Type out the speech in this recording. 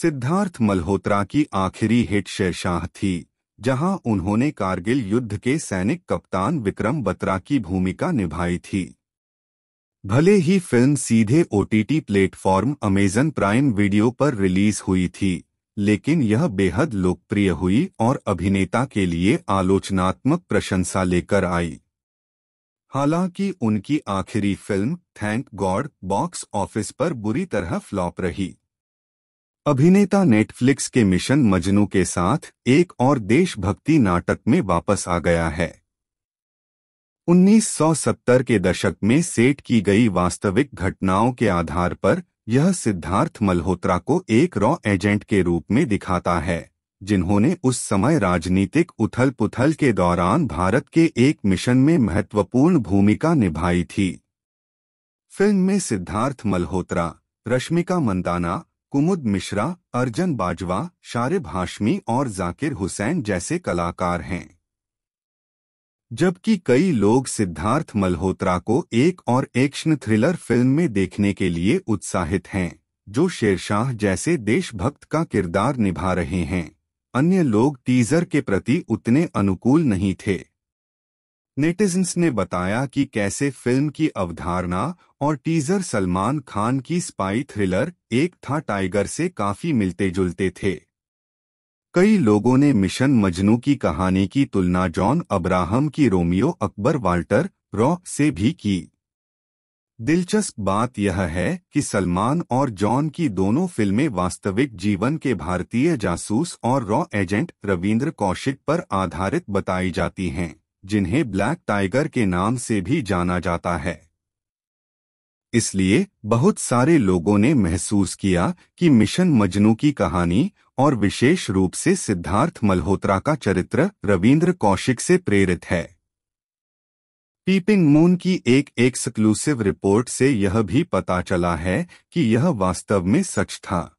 सिद्धार्थ मल्होत्रा की आखिरी हिट शेरशाह थी जहां उन्होंने कारगिल युद्ध के सैनिक कप्तान विक्रम बत्रा की भूमिका निभाई थी भले ही फिल्म सीधे OTT platform Amazon Prime Video पर रिलीज हुई थी लेकिन यह बेहद लोकप्रिय हुई और अभिनेता के लिए आलोचनात्मक प्रशंसा लेकर आई हालांकि उनकी आखिरी film Thank God box office पर बुरी तरह फ्लॉप रही अभिनेता नेटफ्लिक्स के मिशन मजनू के साथ एक और देशभक्ति नाटक में वापस आ गया है 1970 के दशक में सेट की गई वास्तविक घटनाओं के आधार पर यह सिद्धार्थ मल्होत्रा को एक रॉ एजेंट के रूप में दिखाता है जिन्होंने उस समय राजनीतिक उथल पुथल के दौरान भारत के एक मिशन में महत्वपूर्ण भूमिका निभाई थी फिल्म में सिद्धार्थ मल्होत्रा रश्मिका मंदाना कुमुद मिश्रा अर्जन बाजवा शारिब हाशमी और जाकिर हुसैन जैसे कलाकार हैं जबकि कई लोग सिद्धार्थ मल्होत्रा को एक और एक्शन थ्रिलर फिल्म में देखने के लिए उत्साहित हैं जो शेरशाह जैसे देशभक्त का किरदार निभा रहे हैं अन्य लोग टीजर के प्रति उतने अनुकूल नहीं थे नेटिजन्स ने बताया कि कैसे फिल्म की अवधारणा और टीजर सलमान खान की स्पाई थ्रिलर एक था टाइगर से काफी मिलते जुलते थे कई लोगों ने मिशन मजनू की कहानी की तुलना जॉन अब्राहम की रोमियो अकबर वाल्टर रॉ से भी की दिलचस्प बात यह है कि सलमान और जॉन की दोनों फिल्में वास्तविक जीवन के भारतीय जासूस और रॉ एजेंट रविन्द्र कौशिक पर आधारित बताई जाती हैं जिन्हें ब्लैक टाइगर के नाम से भी जाना जाता है इसलिए बहुत सारे लोगों ने महसूस किया कि मिशन मजनू की कहानी और विशेष रूप से सिद्धार्थ मल्होत्रा का चरित्र रविंद्र कौशिक से प्रेरित है पीपिंग मून की एक एक्सक्लूसिव रिपोर्ट से यह भी पता चला है कि यह वास्तव में सच था